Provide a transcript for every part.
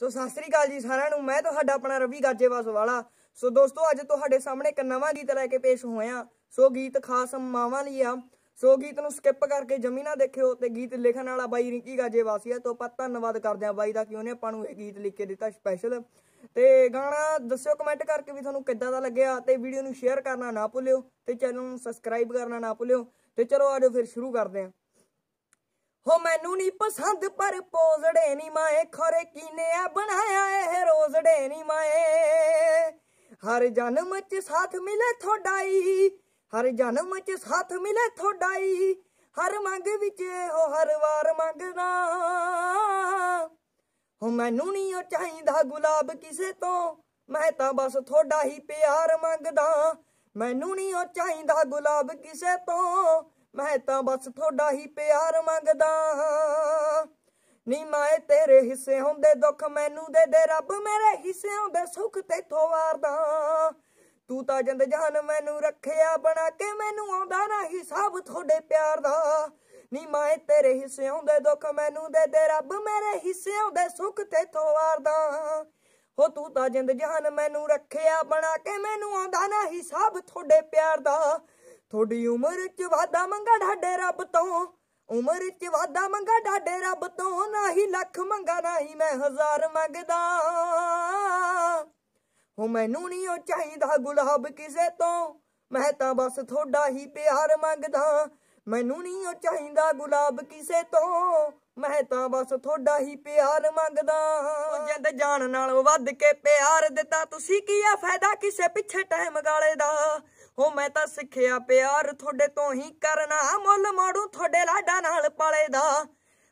ਸੋ ਸਤਿ ਸ੍ਰੀ ਅਕਾਲ ਜੀ ਸਾਰਿਆਂ ਨੂੰ ਮੈਂ ਤੁਹਾਡਾ ਆਪਣਾ ਰਵੀ ਗਾਜੇਵਾਸ ਵਾਲਾ ਸੋ ਦੋਸਤੋ ਅੱਜ ਤੁਹਾਡੇ ਸਾਹਮਣੇ ਇੱਕ ਨਵਾਂ ਗੀਤ ਲੈ ਕੇ ਪੇਸ਼ ਹੋਇਆ ਸੋ ਗੀਤ ਖਾਸ ਮਾਵਾਂ ਲਈ ਆ ਸੋ ਗੀਤ ਨੂੰ ਸਕਿਪ ਕਰਕੇ ਜਮੀ ਨਾ ਦੇਖਿਓ ਤੇ ਗੀਤ ਲਿਖਣ ਵਾਲਾ ਬਾਈ ਰਿੰਕੀ ਗਾਜੇਵਾਸੀ ਆ ਤੋਂ ਪਾ ਧੰਨਵਾਦ ਕਰਦੇ ਆ ਬਾਈ ਦਾ ਕਿ ਉਹਨੇ ਆਪਾਂ ਨੂੰ ਇਹ ਗੀਤ ਲਿਖ ਕੇ ਦਿੱਤਾ ਸਪੈਸ਼ਲ ਤੇ ਗਾਣਾ ਦੱਸਿਓ ਕਮੈਂਟ ਕਰਕੇ ਵੀ ਤੁਹਾਨੂੰ ਕਿੱਦਾਂ ਦਾ ਲੱਗਿਆ ਤੇ ਵੀਡੀਓ ਨੂੰ ਸ਼ੇਅਰ ਕਰਨਾ ਨਾ ਭੁੱਲਿਓ ਤੇ ਚੈਨਲ ਨੂੰ ਸਬਸਕ੍ਰਾਈਬ ਕਰਨਾ ਨਾ ਭੁੱਲਿਓ ਤੇ ਚਲੋ ਆਜੋ ਫਿਰ ਸ਼ੁਰੂ ਕਰਦੇ ਆਂ ਹੋ ਮੈਨੂੰ ਨਹੀਂ ਪਸੰਦ ਪਰ ਪੋਜ਼ੜੇ ਨਹੀਂ ਮਾਏ ਖਰੇ ਕੀਨੇ ਆ ਬਣਾਇਆ ਇਹ ਰੋਜ਼ੜੇ ਨਹੀਂ ਮਾਏ ਹਰ ਜਨਮ ਚ ਸਾਥ ਮਿਲੇ ਥੋੜਾਈ ਹਰ ਜਨਮ ਚ ਸਾਥ ਮਿਲੇ ਥੋੜਾਈ ਹਰ ਮੰਗ ਵਿੱਚ ਹੋ ਹਰ ਵਾਰ ਮੰਗਦਾ ਹੋ ਮੈਨੂੰ ਨਹੀਂ ਉਹ ਚਾਹੀਦਾ ਗੁਲਾਬ ਕਿਸੇ ਤੋਂ ਮੈਂ ਤਾਂ ਬਸ ਥੋੜਾ ਹੀ ਪਿਆਰ ਮੰਗਦਾ ਮੈਨੂੰ ਨਹੀਂ ਉਹ ਚਾਹੀਦਾ ਗੁਲਾਬ ਕਿਸੇ ਤੋਂ ਮੈਂ ਤਾਂ ਬਸ ਤੁਹਾਡਾ ਹੀ ਪਿਆਰ ਮੰਗਦਾ ਨੀ ਮਾਏ ਤੇਰੇ ਹਿੱਸੇ ਹੁੰਦੇ ਦੁੱਖ ਮੈਨੂੰ ਦੇ ਦੇ ਰੱਬ ਮੇਰੇ ਹਿੱਸੇ ਹੁੰਦੇ ਸੁੱਖ ਤੇ ਵਾਰਦਾ ਤੂੰ ਤਾਂ ਜਿੰਦ ਜਹਾਨ ਮੈਨੂੰ ਰੱਖਿਆ ਬਣਾ ਕੇ ਮੈਨੂੰ ਆਉਂਦਾ ਨਾ ਹਿਸਾਬ ਤੁਹਾਡੇ ਪਿਆਰ ਦਾ ਨੀ ਮੈਂ ਤੇਰੇ ਹਿੱਸੇ ਹੁੰਦੇ ਦੁੱਖ ਮੈਨੂੰ ਦੇ ਦੇ ਰੱਬ ਮੇਰੇ ਹਿੱਸੇ ਹੁੰਦੇ ਸੁੱਖ ਤੇ ਵਾਰਦਾ ਹੋ ਤੂੰ ਤਾਂ ਜਿੰਦ ਜਹਾਨ ਮੈਨੂੰ ਰੱਖਿਆ ਬਣਾ ਕੇ ਮੈਨੂੰ ਆਉਂਦਾ ਨਾ ਹਿਸਾਬ ਤੁਹਾਡੇ ਪਿਆਰ ਦਾ ਥੋੜੀ ਉਮਰ ਚ ਵਾਦਾ ਮੰਗਾ ਢਾਡੇ ਰੱਬ ਤੋਂ ਉਮਰ ਚ ਵਾਦਾ ਮੰਗਾ ਢਾਡੇ ਰੱਬ ਤੋਂ ਨਾਹੀ ਲੱਖ ਮੰਗਾ ਨਾਹੀ ਮੈਂ ਹਜ਼ਾਰ ਮੰਗਦਾ ਹੋ ਮੈਨੂੰ ਨਹੀਂ ਉਹ ਚਾਹੀਦਾ ਗੁਲਾਬ ਕਿਸੇ ਤੋਂ ਮੈਂ ਤਾਂ ਬਸ ਥੋੜਾ ਹੀ ਪਿਆਰ ਮੰਗਦਾ ਮੈਨੂੰ ਨਹੀਂ ਉਹ ਚਾਹੀਦਾ ਗੁਲਾਬ ਕਿਸੇ ਤੋਂ ਮੈਂ ਤਾਂ ਬਸ ਥੋੜਾ ਹੀ ਪਿਆਰ ਮੰਗਦਾ ਜਿੰਦ ਜਾਣ ਨਾਲੋਂ ਵੱਧ ਕੇ ਪਿਆਰ ਦਿੱਤਾ ਤੁਸੀਂ ਕੀ ਆ ਫਾਇਦਾ ਕਿਸੇ ਪਿੱਛੇ ਟਾਈਮ ਗਾਲੇ ਦਾ ਹੋ ਮੈਂ ਤਾਂ ਸਿੱਖਿਆ ਪਿਆਰ ਤੁਹਾਡੇ ਤੋਂ ਹੀ ਕਰਨਾ ਮੁੱਲ ਮਾੜੂ ਤੁਹਾਡੇ ਲਾਡਾ ਨਾਲ ਪਾਲੇ ਦਾ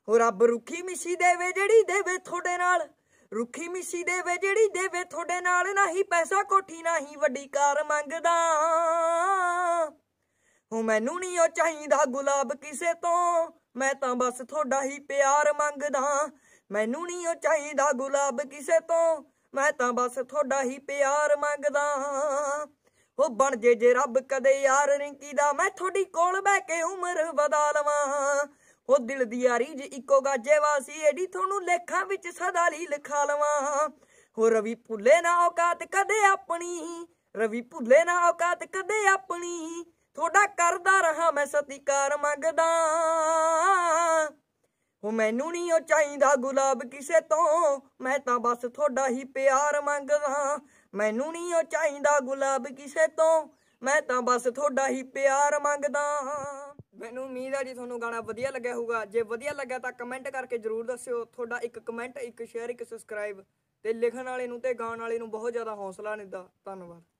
ਹੋ ਰੱਬ ਰੁੱਖੀ ਮਿਸ਼ੀ ਦੇਵੇ ਜਿਹੜੀ ਦੇਵੇ ਤੁਹਾਡੇ ਨਾਲ ਰੁੱਖੀ ਮਿਸ਼ੀ ਦੇਵੇ ਜਿਹੜੀ ਦੇਵੇ ਤੁਹਾਡੇ ਨਾਲ ਨਹੀਂ ਪੈਸਾ ਕੋਠੀ ਨਹੀਂ ਵੱਡੀ ਕਾਰ ਮੰਗਦਾ ਹੋ ਮੈਨੂੰ ਨਹੀਂ ਉਹ ਚਾਹੀਦਾ ਗੁਲਾਬ ਕਿਸੇ ਤੋਂ ਮੈਂ ਤਾਂ ਬਸ ਤੁਹਾਡਾ ਹੀ ਪਿਆਰ ਮੰਗਦਾ ਮੈਨੂੰ ਨਹੀਂ ਉਹ ਚਾਹੀਦਾ ਗੁਲਾਬ ਕਿਸੇ ਤੋਂ ਮੈਂ ਤਾਂ ਬਸ ਤੁਹਾਡਾ ਹੀ ਪਿਆਰ ਮੰਗਦਾ ਉਹ ਬਣ ਜੇ ਜੇ ਰੱਬ ਕਦੇ ਯਾਰ ਰਿੰਕੀ ਦਾ ਮੈਂ ਤੁਹਾਡੀ ਕੋਲ ਬਹਿ ਕੇ ਉਮਰ ਵਧਾ ਲਵਾਂ ਉਹ ਦਿਲ ਦੀ ਯਾਰੀ ਜੀ ਇੱਕੋ ਗਾਜੇ ਵਾਸੀ ਏਡੀ ਤੁਹਾਨੂੰ ਲੇਖਾਂ ਵਿੱਚ ਸਦਾ ਲਈ ਲਿਖਾ ਲਵਾਂ ਹੋ ਰਵੀ ਭੁੱਲੇ ਨਾ ਔਕਾਤ ਕਦੇ ਆਪਣੀ ਰਵੀ ਭੁੱਲੇ ਨਾ ਔਕਾਤ ਕਦੇ ਆਪਣੀ ਤੁਹਾਡਾ ਕਰਦਾ ਰਹਾ ਮੈਂ ਸਤਿਕਾਰ ਮੰਗਦਾ ਉਹ ਮੈਨੂੰ ਨਹੀਂ ਉਹ ਚਾਹੀਦਾ ਗੁਲਾਬ ਕਿਸੇ ਤੋਂ ਮੈਂ ਤਾਂ ਬਸ ਤੁਹਾਡਾ ਹੀ ਪਿਆਰ ਮੰਗਦਾ ਮੈਨੂੰ ਨਹੀਂ ਉਹ ਚਾਹੀਦਾ ਗੁਲਾਬ ਕਿਸੇ ਤੋਂ ਮੈਂ ਤਾਂ ਬਸ ਤੁਹਾਡਾ ਹੀ ਪਿਆਰ ਮੰਗਦਾ ਮੈਨੂੰ ਉਮੀਦ ਹੈ ਜੀ ਤੁਹਾਨੂੰ ਗਾਣਾ ਵਧੀਆ ਲੱਗਿਆ ਹੋਊਗਾ ਜੇ ਵਧੀਆ ਲੱਗਾ ਤਾਂ ਕਮੈਂਟ ਕਰਕੇ ਜਰੂਰ ਦੱਸਿਓ ਤੁਹਾਡਾ ਇੱਕ ਕਮੈਂਟ ਇੱਕ ਸ਼ੇਅਰ ਇੱਕ ਸਬਸਕ੍ਰਾਈਬ ਤੇ ਲਿਖਣ ਵਾਲੇ ਨੂੰ ਤੇ ਗਾਉਣ ਵਾਲੇ ਨੂੰ ਬਹੁਤ ਜ਼ਿਆਦਾ ਹੌਸਲਾ ਦਿੰਦਾ ਧੰਨਵਾਦ